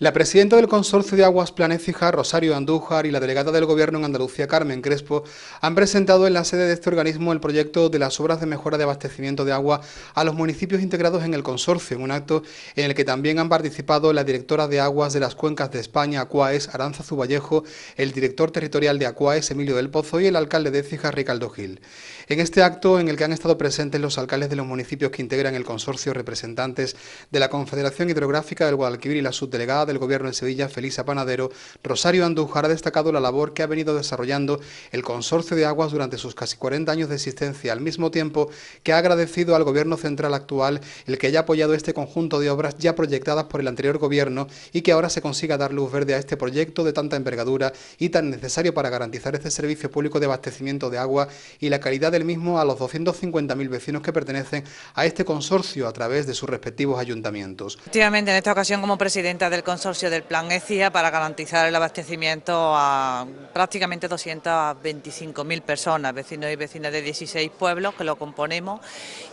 La presidenta del Consorcio de Aguas Planécija, Rosario Andújar, y la delegada del Gobierno en Andalucía, Carmen Crespo, han presentado en la sede de este organismo el proyecto de las obras de mejora de abastecimiento de agua a los municipios integrados en el consorcio, en un acto en el que también han participado la directora de aguas de las cuencas de España, Acuaes, Aranza Zuballejo, el director territorial de Acuaes, Emilio del Pozo, y el alcalde de Fija, Ricardo Gil. En este acto, en el que han estado presentes los alcaldes de los municipios que integran el consorcio, representantes de la Confederación Hidrográfica del Guadalquivir y la subdelegada del Gobierno en Sevilla, Felisa Panadero, Rosario Andújar ha destacado la labor que ha venido desarrollando el Consorcio de Aguas durante sus casi 40 años de existencia, al mismo tiempo que ha agradecido al Gobierno central actual el que haya apoyado este conjunto de obras ya proyectadas por el anterior Gobierno y que ahora se consiga dar luz verde a este proyecto de tanta envergadura y tan necesario para garantizar este servicio público de abastecimiento de agua y la calidad del mismo a los 250.000 vecinos que pertenecen a este consorcio a través de sus respectivos ayuntamientos. Efectivamente, en esta ocasión como presidenta del consorcio del Plan ECIA para garantizar el abastecimiento a prácticamente 225.000 personas, vecinos y vecinas de 16 pueblos que lo componemos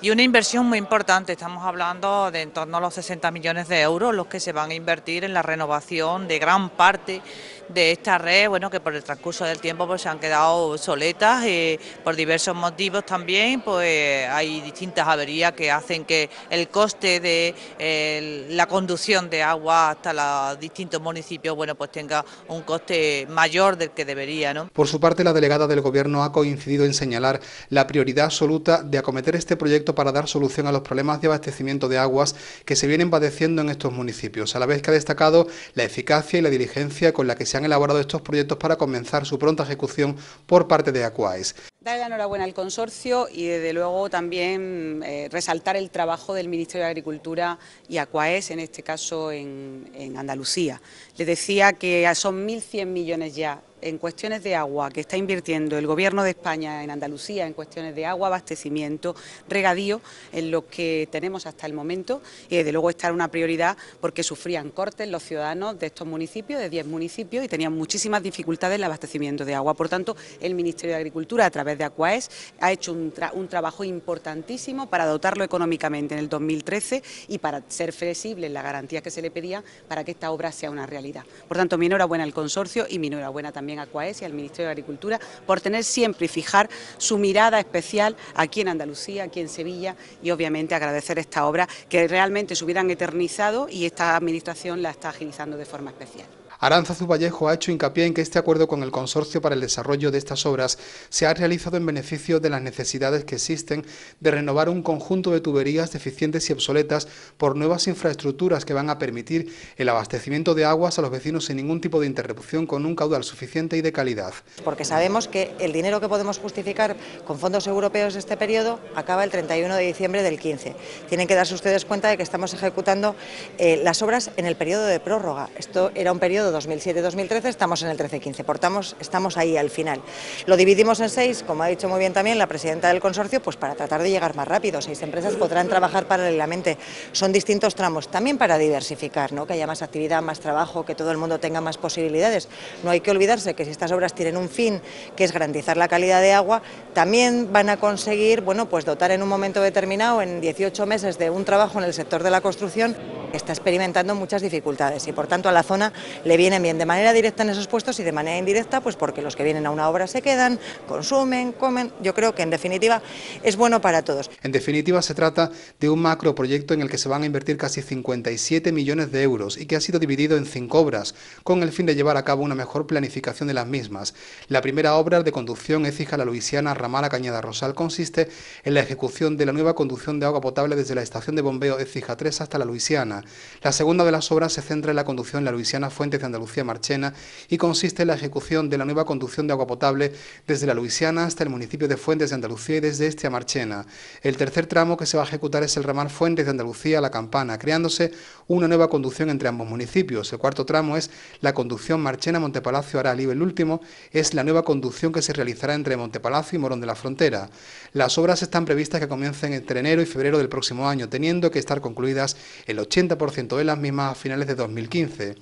y una inversión muy importante, estamos hablando de en torno a los 60 millones de euros los que se van a invertir en la renovación de gran parte de esta red, bueno, que por el transcurso del tiempo pues, se han quedado obsoletas, eh, por diversos motivos también, pues hay distintas averías que hacen que el coste de eh, la conducción de agua hasta la distintos municipios, pues tenga un coste mayor del que debería. Por su parte, la delegada del Gobierno ha coincidido en señalar la prioridad absoluta de acometer este proyecto para dar solución a los problemas de abastecimiento de aguas que se vienen padeciendo en estos municipios, a la vez que ha destacado la eficacia y la diligencia con la que se han elaborado estos proyectos para comenzar su pronta ejecución por parte de Acuaes. Dar la enhorabuena al consorcio y desde luego también eh, resaltar el trabajo del Ministerio de Agricultura y Acuaes, en este caso en, en Andalucía. Les decía que son 1.100 millones ya en cuestiones de agua que está invirtiendo el Gobierno de España en Andalucía en cuestiones de agua, abastecimiento, regadío, en lo que tenemos hasta el momento y de luego esta era una prioridad porque sufrían cortes los ciudadanos de estos municipios, de 10 municipios y tenían muchísimas dificultades en el abastecimiento de agua. Por tanto, el Ministerio de Agricultura a través de Acuaes ha hecho un, trabajo importantísimo para dotarlo económicamente en el 2013 y para ser flexible en la garantías que se le pedía para que esta obra sea una realidad. Por tanto, mi enhorabuena al consorcio y mi enhorabuena también también a CUAES y al Ministerio de Agricultura por tener siempre y fijar su mirada especial aquí en Andalucía, aquí en Sevilla y obviamente agradecer esta obra que realmente se hubieran eternizado y esta administración la está agilizando de forma especial. Aranza Zuballejo ha hecho hincapié en que este acuerdo con el Consorcio para el Desarrollo de estas obras se ha realizado en beneficio de las necesidades que existen de renovar un conjunto de tuberías deficientes y obsoletas por nuevas infraestructuras que van a permitir el abastecimiento de aguas a los vecinos sin ningún tipo de interrupción con un caudal suficiente y de calidad. Porque sabemos que el dinero que podemos justificar con fondos europeos de este periodo acaba el 31 de diciembre del 15. Tienen que darse ustedes cuenta de que estamos ejecutando eh, las obras en el periodo de prórroga. Esto era un periodo 2007-2013 estamos en el 13-15, portamos estamos ahí al final. Lo dividimos en seis, como ha dicho muy bien también la presidenta del consorcio, pues para tratar de llegar más rápido. Seis empresas podrán trabajar paralelamente. Son distintos tramos, también para diversificar, ¿no? que haya más actividad, más trabajo, que todo el mundo tenga más posibilidades. No hay que olvidarse que si estas obras tienen un fin, que es garantizar la calidad de agua, también van a conseguir bueno, pues dotar en un momento determinado, en 18 meses, de un trabajo en el sector de la construcción está experimentando muchas dificultades y por tanto a la zona le vienen bien de manera directa en esos puestos y de manera indirecta pues porque los que vienen a una obra se quedan, consumen, comen, yo creo que en definitiva es bueno para todos. En definitiva se trata de un macroproyecto en el que se van a invertir casi 57 millones de euros y que ha sido dividido en cinco obras con el fin de llevar a cabo una mejor planificación de las mismas. La primera obra de conducción ecija La Luisiana Ramala Cañada Rosal consiste en la ejecución de la nueva conducción de agua potable desde la estación de bombeo Ecija 3 hasta La Luisiana la segunda de las obras se centra en la conducción la Luisiana Fuentes de Andalucía Marchena y consiste en la ejecución de la nueva conducción de agua potable desde la Luisiana hasta el municipio de Fuentes de Andalucía y desde este a Marchena. El tercer tramo que se va a ejecutar es el ramal Fuentes de Andalucía a La Campana, creándose una nueva conducción entre ambos municipios. El cuarto tramo es la conducción Marchena-Montepalacio Aral y el último es la nueva conducción que se realizará entre Montepalacio y Morón de la Frontera. Las obras están previstas que comiencen entre enero y febrero del próximo año, teniendo que estar concluidas el 80 de las mismas finales de 2015.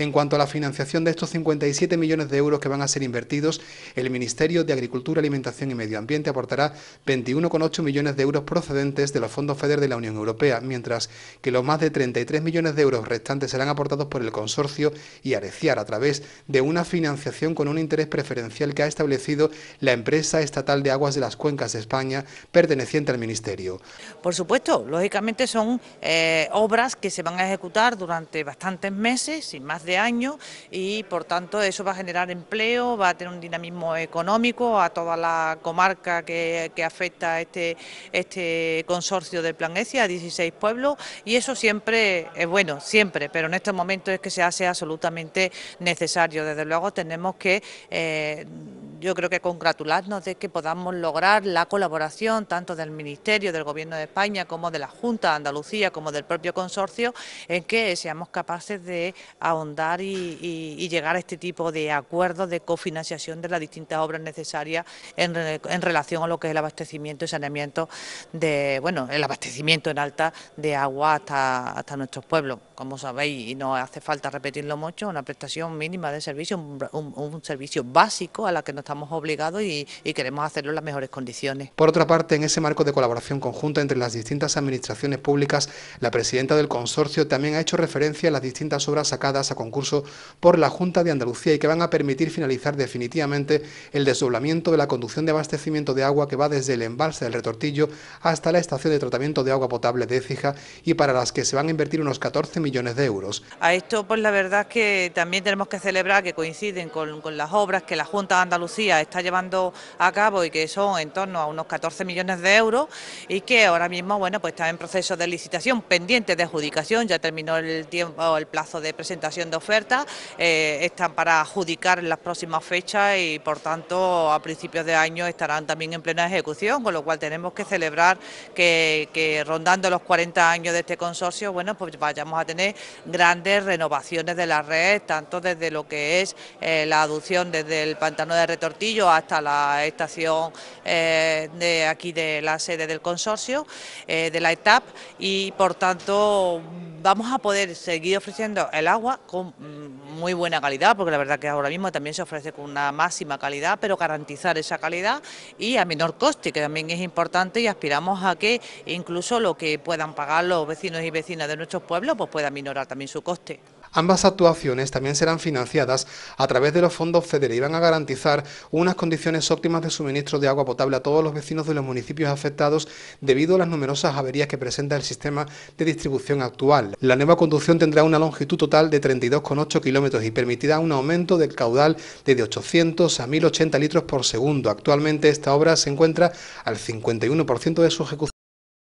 En cuanto a la financiación de estos 57 millones de euros que van a ser invertidos, el Ministerio de Agricultura, Alimentación y Medio Ambiente aportará 21,8 millones de euros procedentes de los fondos FEDER de la Unión Europea, mientras que los más de 33 millones de euros restantes serán aportados por el consorcio y Areciar a través de una financiación con un interés preferencial que ha establecido la empresa estatal de aguas de las cuencas de España, perteneciente al Ministerio. Por supuesto, lógicamente son eh, obras que se van a ejecutar durante bastantes meses, sin más de de años y por tanto eso va a generar empleo, va a tener un dinamismo económico a toda la comarca que, afecta este, este consorcio de Plan a 16 pueblos y eso siempre es bueno, siempre, pero en este momento es que se hace absolutamente necesario. Desde luego tenemos que... Eh, yo creo que congratularnos de que podamos lograr la colaboración tanto del Ministerio, del Gobierno de España, como de la Junta de Andalucía, como del propio consorcio, en que seamos capaces de ahondar y, llegar a este tipo de acuerdos de cofinanciación de las distintas obras necesarias en, relación a lo que es el abastecimiento y saneamiento de, bueno, el abastecimiento en alta de agua hasta, nuestros pueblos. Como sabéis, y no hace falta repetirlo mucho, una prestación mínima de servicio, un, servicio básico a la que nos estamos obligados y, y queremos hacerlo en las mejores condiciones. Por otra parte, en ese marco de colaboración conjunta entre las distintas administraciones públicas, la presidenta del consorcio también ha hecho referencia a las distintas obras sacadas a concurso por la Junta de Andalucía y que van a permitir finalizar definitivamente el desoblamiento de la conducción de abastecimiento de agua que va desde el embalse del Retortillo hasta la estación de tratamiento de agua potable de Écija y para las que se van a invertir unos 14 millones de euros. A esto, pues la verdad es que también tenemos que celebrar que coinciden con, las obras que la Junta de Andalucía está llevando a cabo y que son en torno a unos 14 millones de euros y que ahora mismo, bueno, pues está en proceso de licitación, pendiente de adjudicación, ya terminó el tiempo, el plazo de presentación oferta ofertas, eh, están para adjudicar en las próximas fechas y por tanto a principios de año estarán también en plena ejecución, con lo cual tenemos que celebrar que, rondando los 40 años de este consorcio, bueno, pues vayamos a tener grandes renovaciones de la red, tanto desde lo que es eh, la aducción desde el pantano de Retortillo hasta la estación eh, de aquí de la sede del consorcio, de la ETAP, y por tanto vamos a poder seguir ofreciendo el agua con muy buena calidad, porque la verdad que ahora mismo también se ofrece con una máxima calidad, pero garantizar esa calidad y a menor coste, que también es importante y aspiramos a que incluso lo que puedan pagar los vecinos y vecinas de nuestros pueblos, pues pueda minorar también su coste. Ambas actuaciones también serán financiadas a través de los fondos FEDER y van a garantizar unas condiciones óptimas de suministro de agua potable a todos los vecinos de los municipios afectados debido a las numerosas averías que presenta el sistema de distribución actual. La nueva conducción tendrá una longitud total de 32,8 kilómetros y permitirá un aumento del caudal de 800 a 1080 litros por segundo. Actualmente esta obra se encuentra al 51% de su ejecución